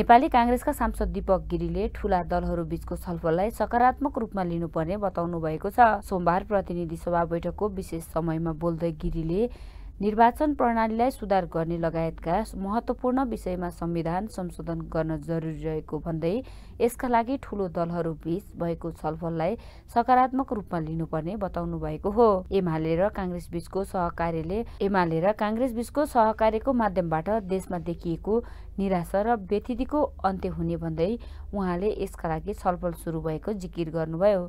नेपाली काङ्ग्रेसका सांसद दीपक गिरीले दलहरू बीचको छलफललाई सकारात्मक रूपमा लिनुपर्ने बताउनु भएको छ सोमबार प्रतिनिधि सभा बैठकको विशेष समयमा बोल्दै गिरीले निर्वाचन प्रणालीलाई सुधार गर्ने लगायतका महत्त्वपूर्ण विषयमा संविधान संशोधन गर्न जरुरी रहेको भन्दै यसका लागि ठूलो दलहरूबीच भएको छलफललाई सकारात्मक रूपमा लिनुपर्ने बताउनु भएको हो एमाले र बीचको सहकार्यले एमाले र बीचको सहकार्यको माध्यमबाट देशमा देखिएको निराशा र व्यतिथिको अन्त्य हुने भन्दै उहाँले यसका लागि छलफल सुरु भएको जिकिर गर्नुभयो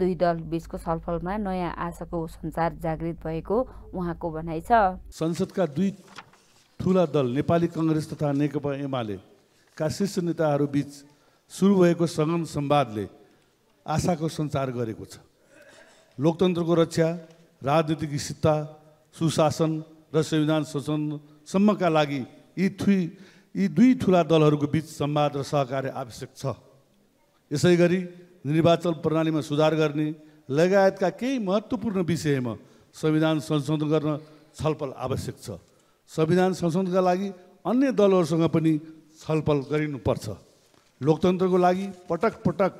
दुई दल बिचको छलफलमा नयाँ आशाको संसार जागृत भएको उहाँको भनाइ छ संसदका दुई ठुला दल नेपाली कङ्ग्रेस तथा नेकपा एमालेका शीर्ष नेताहरू बीच सुरु भएको सघन सम्वादले आशाको सञ्चार गरेको छ लोकतन्त्रको रक्षा राजनीतिक स्थिरता सुशासन र संविधान शोषणसम्मका लागि यी थुई यी दुई ठुला दलहरूको बिच संवाद र सहकार्य आवश्यक छ यसै गरी निर्वाचन प्रणालीमा सुधार गर्ने लगायतका केही महत्त्वपूर्ण विषयमा संविधान संशोधन गर्न छलफल आवश्यक छ संविधान संशोधनका लागि अन्य दलहरूसँग पनि छलफल गरिनुपर्छ लोकतन्त्रको लागि पटक पटक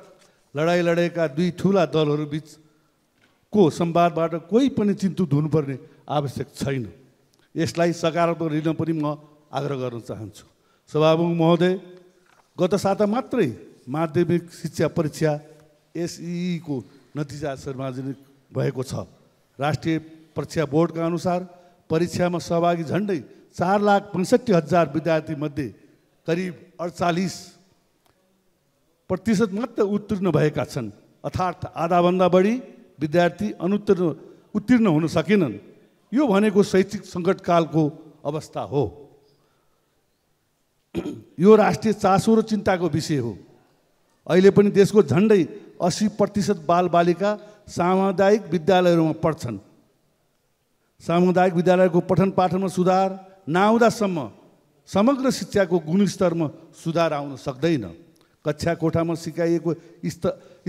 लडाइँ लडेका दुई ठुला दलहरूबिचको संवादबाट कोही पनि चिन्तुत हुनुपर्ने आवश्यक छैन यसलाई सकारात्मक लिन पनि म आग्रह गर्न चाहन्छु सभामुख महोदय गत साता मात्रै माध्यमिक शिक्षा परीक्षा एसइको नतिजा सार्वजनिक भएको छ राष्ट्रिय परीक्षा बोर्डका अनुसार परीक्षामा सहभागी झन्डै चार लाख पैँसठी हजार विद्यार्थीमध्ये करिब अडचालिस प्रतिशत मात्र उत्तीर्ण भएका छन् अर्थात् आधाभन्दा बढी विद्यार्थी अनुत्तीर्ण उत्तीर्ण हुन सकेनन् यो भनेको शैक्षिक सङ्कटकालको अवस्था हो यो राष्ट्रिय चासो र चिन्ताको विषय हो अहिले पनि देशको झन्डै असी प्रतिशत बालबालिका सामुदायिक विद्यालयहरूमा पढ्छन् सामुदायिक विद्यालयको पठन पाठनमा सुधार नआउँदासम्म समग्र शिक्षाको गुणस्तरमा सुधार आउन सक्दैन कक्षा कोठामा सिकाइएको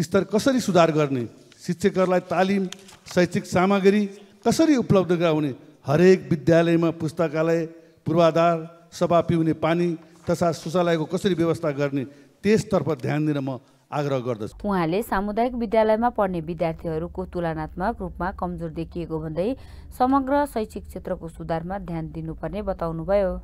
स्तर कसरी सुधार गर्ने शिक्षकहरूलाई तालिम शैक्षिक सामग्री कसरी उपलब्ध गराउने हरेक विद्यालयमा पुस्तकालय पूर्वाधार सभा पिउने पानी तथा शौचालयको कसरी व्यवस्था गर्ने त्यसतर्फ ध्यान दिन म आग्रह गर्दछ उहाँले सामुदायिक विद्यालयमा पढ्ने विद्यार्थीहरूको तुलनात्मक रूपमा कमजोर देखिएको भन्दै समग्र शैक्षिक क्षेत्रको सुधारमा ध्यान दिनुपर्ने बताउनुभयो